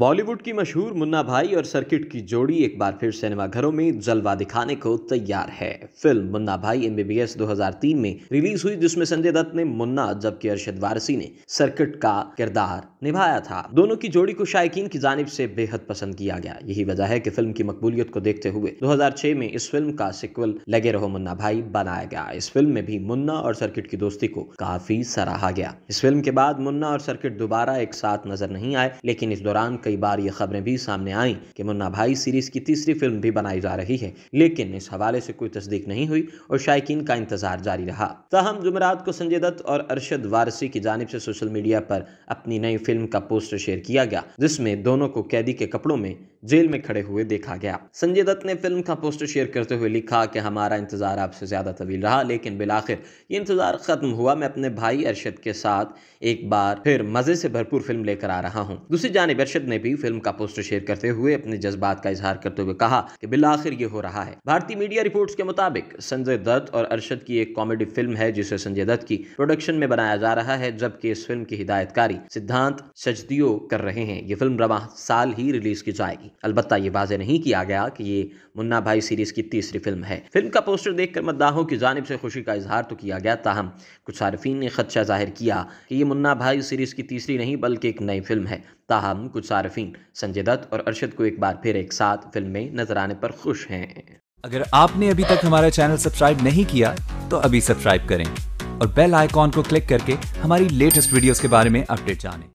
बॉलीवुड की मशहूर मुन्ना भाई और सर्किट की जोड़ी एक बार फिर सिनेमाघरों में जलवा दिखाने को तैयार है फिल्म मुन्ना भाई एमबीबीएस 2003 में रिलीज हुई जिसमें संजय दत्त ने मुन्ना जबकि अर्शद वारसी ने सर्किट का किरदार निभाया था दोनों की जोड़ी को शायकीन की जानब से बेहद पसंद किया गया यही वजह है कि फिल्म की मकबूलियत को देखते हुए 2006 में इस फिल्म का सिक्वल लगे रहो मुन्ना भाई बनाया गया इस फिल्म में भी मुन्ना और सर्किट की दोस्ती को काफी सराहा गया इस फिल्म के बाद मुन्ना और सर्किट दोबारा एक साथ नजर नहीं आए लेकिन इस दौरान कई बार ये खबरें भी सामने आई की मुन्ना भाई सीरीज की तीसरी फिल्म भी बनाई जा रही है लेकिन इस हवाले से कोई तस्दीक नहीं हुई और शायकीन का इंतजार जारी रहा तहम जुमरात को संजय दत्त और अरशद वारसी की जानब से सोशल मीडिया पर अपनी नई फिल्म का पोस्टर शेयर किया गया जिसमें दोनों को कैदी के कपड़ों में जेल में खड़े हुए देखा गया संजय दत्त ने फिल्म का पोस्टर शेयर करते हुए लिखा कि हमारा इंतज़ार आपसे ज़्यादा तवील रहा लेकिन बिलाखिर ये इंतज़ार ख़त्म हुआ मैं अपने भाई अरशद के साथ एक बार फिर मज़े से भरपूर फिल्म लेकर आ रहा हूँ दूसरी जानब अरशद ने भी फिल्म का पोस्टर शेयर करते हुए अपने जज्बात का इजहार करते हुए कहा कि बिलाखिर ये हो रहा है भारतीय मीडिया रिपोर्ट्स के मुताबिक संजय दत्त और अरशद की एक कॉमेडी फिल्म है जिसे संजय दत्त की प्रोडक्शन में बनाया जा रहा है जबकि इस फिल्म की हिदायतकारी सिद्धांत सजदियों कर रहे हैं ये फिल्म रवा साल ही रिलीज की जाएगी जाएगी अलबत्त ये वाजे नहीं किया गया कि ये मुन्ना भाई सीरीज़ की तीसरी फिल्म है फिल्म का पोस्टर देखकर मद्दाहों की जानब से खुशी का इजहार तो किया गया ताहम कुछ सार्फिन ने खदशा जाहिर किया कि ये मुन्ना भाई सीरीज़ की तीसरी नहीं बल्कि एक नई फिल्म है ताहम कुछ सार्फिन संजय दत्त और अरशद को एक बार फिर एक साथ फिल्म में नजर आने पर खुश हैं अगर आपने अभी तक हमारा चैनल सब्सक्राइब नहीं किया तो अभी सब्सक्राइब करें और बेल आइकॉन को क्लिक करके हमारी लेटेस्ट वीडियोस के बारे में अपडेट जानें